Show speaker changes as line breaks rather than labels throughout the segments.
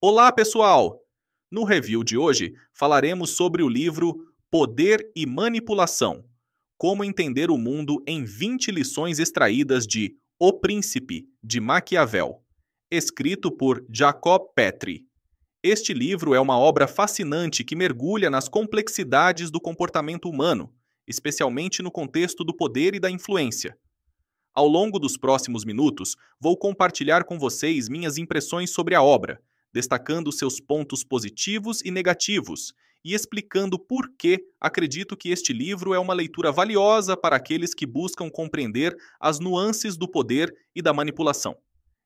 Olá, pessoal! No review de hoje, falaremos sobre o livro Poder e Manipulação: Como Entender o Mundo em 20 Lições Extraídas de O Príncipe, de Maquiavel, escrito por Jacob Petri. Este livro é uma obra fascinante que mergulha nas complexidades do comportamento humano, especialmente no contexto do poder e da influência. Ao longo dos próximos minutos, vou compartilhar com vocês minhas impressões sobre a obra destacando seus pontos positivos e negativos e explicando por que acredito que este livro é uma leitura valiosa para aqueles que buscam compreender as nuances do poder e da manipulação.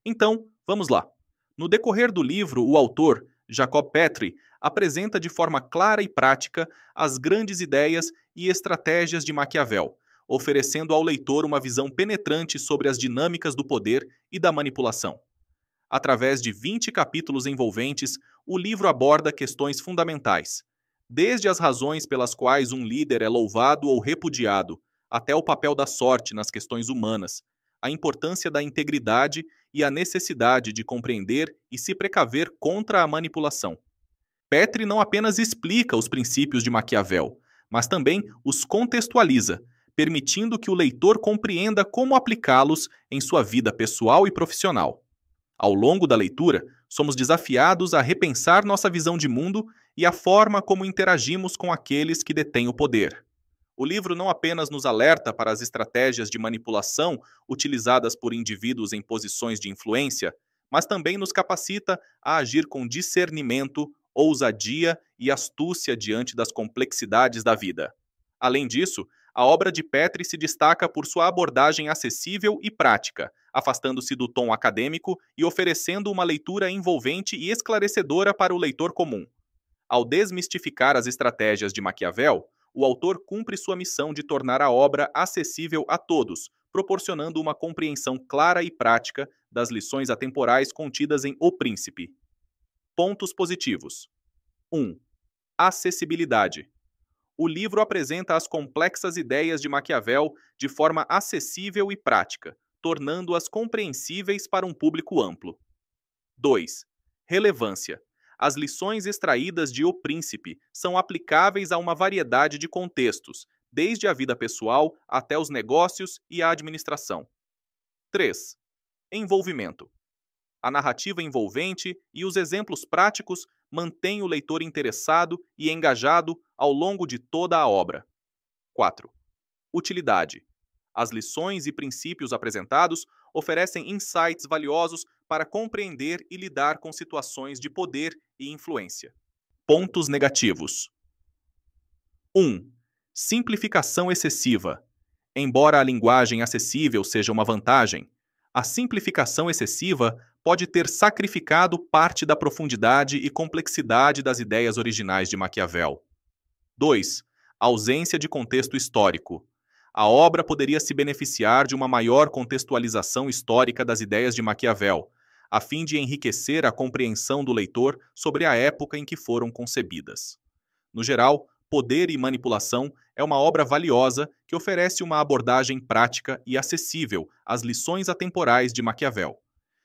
Então, vamos lá. No decorrer do livro, o autor, Jacob Petri, apresenta de forma clara e prática as grandes ideias e estratégias de Maquiavel, oferecendo ao leitor uma visão penetrante sobre as dinâmicas do poder e da manipulação. Através de 20 capítulos envolventes, o livro aborda questões fundamentais, desde as razões pelas quais um líder é louvado ou repudiado, até o papel da sorte nas questões humanas, a importância da integridade e a necessidade de compreender e se precaver contra a manipulação. Petri não apenas explica os princípios de Maquiavel, mas também os contextualiza, permitindo que o leitor compreenda como aplicá-los em sua vida pessoal e profissional. Ao longo da leitura, somos desafiados a repensar nossa visão de mundo e a forma como interagimos com aqueles que detêm o poder. O livro não apenas nos alerta para as estratégias de manipulação utilizadas por indivíduos em posições de influência, mas também nos capacita a agir com discernimento, ousadia e astúcia diante das complexidades da vida. Além disso, a obra de Petri se destaca por sua abordagem acessível e prática, afastando-se do tom acadêmico e oferecendo uma leitura envolvente e esclarecedora para o leitor comum. Ao desmistificar as estratégias de Maquiavel, o autor cumpre sua missão de tornar a obra acessível a todos, proporcionando uma compreensão clara e prática das lições atemporais contidas em O Príncipe. Pontos positivos: 1. Acessibilidade. O livro apresenta as complexas ideias de Maquiavel de forma acessível e prática, tornando-as compreensíveis para um público amplo. 2. Relevância. As lições extraídas de O Príncipe são aplicáveis a uma variedade de contextos, desde a vida pessoal até os negócios e a administração. 3. Envolvimento. A narrativa envolvente e os exemplos práticos mantêm o leitor interessado e engajado ao longo de toda a obra. 4. Utilidade. As lições e princípios apresentados oferecem insights valiosos para compreender e lidar com situações de poder e influência. Pontos negativos: 1. Um, simplificação excessiva. Embora a linguagem acessível seja uma vantagem, a simplificação excessiva pode ter sacrificado parte da profundidade e complexidade das ideias originais de Maquiavel. 2. Ausência de contexto histórico a obra poderia se beneficiar de uma maior contextualização histórica das ideias de Maquiavel, a fim de enriquecer a compreensão do leitor sobre a época em que foram concebidas. No geral, Poder e Manipulação é uma obra valiosa que oferece uma abordagem prática e acessível às lições atemporais de Maquiavel.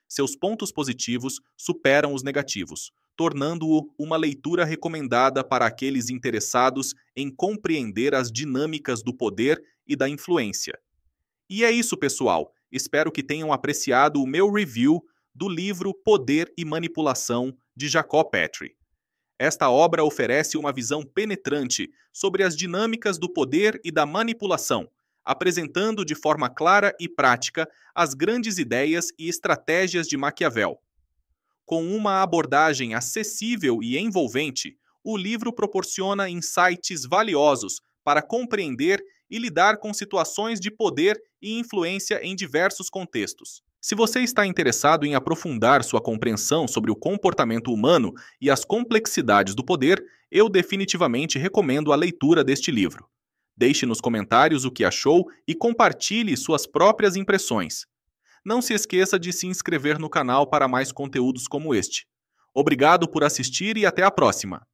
Seus pontos positivos superam os negativos, tornando-o uma leitura recomendada para aqueles interessados em compreender as dinâmicas do poder e da influência. E é isso, pessoal. Espero que tenham apreciado o meu review do livro Poder e Manipulação de Jacob Petrie. Esta obra oferece uma visão penetrante sobre as dinâmicas do poder e da manipulação, apresentando de forma clara e prática as grandes ideias e estratégias de Maquiavel. Com uma abordagem acessível e envolvente, o livro proporciona insights valiosos para compreender e lidar com situações de poder e influência em diversos contextos. Se você está interessado em aprofundar sua compreensão sobre o comportamento humano e as complexidades do poder, eu definitivamente recomendo a leitura deste livro. Deixe nos comentários o que achou e compartilhe suas próprias impressões. Não se esqueça de se inscrever no canal para mais conteúdos como este. Obrigado por assistir e até a próxima!